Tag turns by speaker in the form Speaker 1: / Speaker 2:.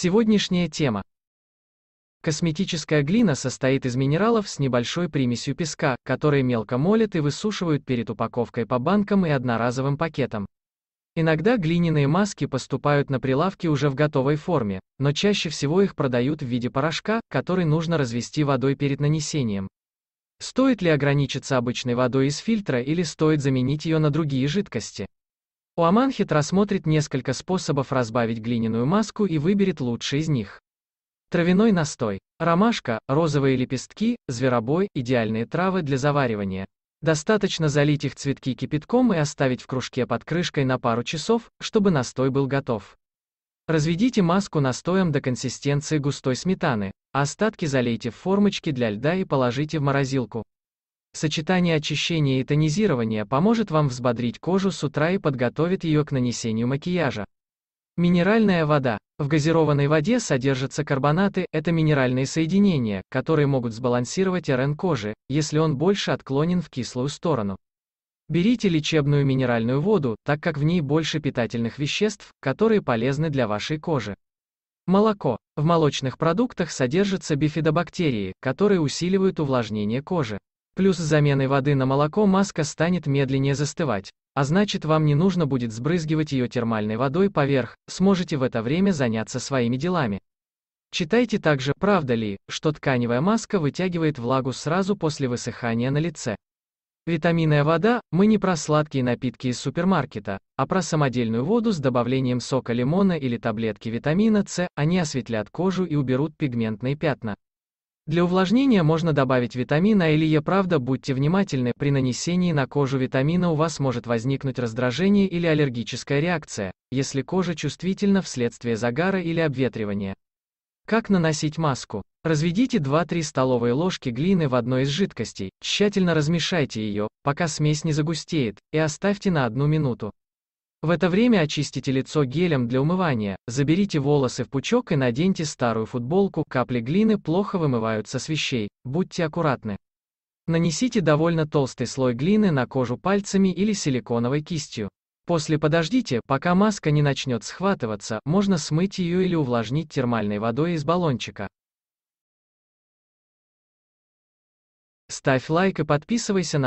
Speaker 1: Сегодняшняя тема. Косметическая глина состоит из минералов с небольшой примесью песка, которые мелко молят и высушивают перед упаковкой по банкам и одноразовым пакетам. Иногда глиняные маски поступают на прилавки уже в готовой форме, но чаще всего их продают в виде порошка, который нужно развести водой перед нанесением. Стоит ли ограничиться обычной водой из фильтра или стоит заменить ее на другие жидкости? Уаманхит рассмотрит несколько способов разбавить глиняную маску и выберет лучший из них. Травяной настой. Ромашка, розовые лепестки, зверобой – идеальные травы для заваривания. Достаточно залить их цветки кипятком и оставить в кружке под крышкой на пару часов, чтобы настой был готов. Разведите маску настоем до консистенции густой сметаны, а остатки залейте в формочки для льда и положите в морозилку. Сочетание очищения и тонизирования поможет вам взбодрить кожу с утра и подготовит ее к нанесению макияжа. Минеральная вода. В газированной воде содержатся карбонаты, это минеральные соединения, которые могут сбалансировать РН кожи, если он больше отклонен в кислую сторону. Берите лечебную минеральную воду, так как в ней больше питательных веществ, которые полезны для вашей кожи. Молоко. В молочных продуктах содержатся бифидобактерии, которые усиливают увлажнение кожи. Плюс с заменой воды на молоко маска станет медленнее застывать, а значит вам не нужно будет сбрызгивать ее термальной водой поверх, сможете в это время заняться своими делами. Читайте также, правда ли, что тканевая маска вытягивает влагу сразу после высыхания на лице. Витаминная вода, мы не про сладкие напитки из супермаркета, а про самодельную воду с добавлением сока лимона или таблетки витамина С, они осветлят кожу и уберут пигментные пятна. Для увлажнения можно добавить витамина, или Е. Правда, будьте внимательны, при нанесении на кожу витамина у вас может возникнуть раздражение или аллергическая реакция, если кожа чувствительна вследствие загара или обветривания. Как наносить маску? Разведите 2-3 столовые ложки глины в одной из жидкостей, тщательно размешайте ее, пока смесь не загустеет, и оставьте на одну минуту. В это время очистите лицо гелем для умывания, заберите волосы в пучок и наденьте старую футболку, капли глины плохо вымываются с вещей, будьте аккуратны. Нанесите довольно толстый слой глины на кожу пальцами или силиконовой кистью. После подождите, пока маска не начнет схватываться, можно смыть ее или увлажнить термальной водой из баллончика. Ставь лайк и подписывайся на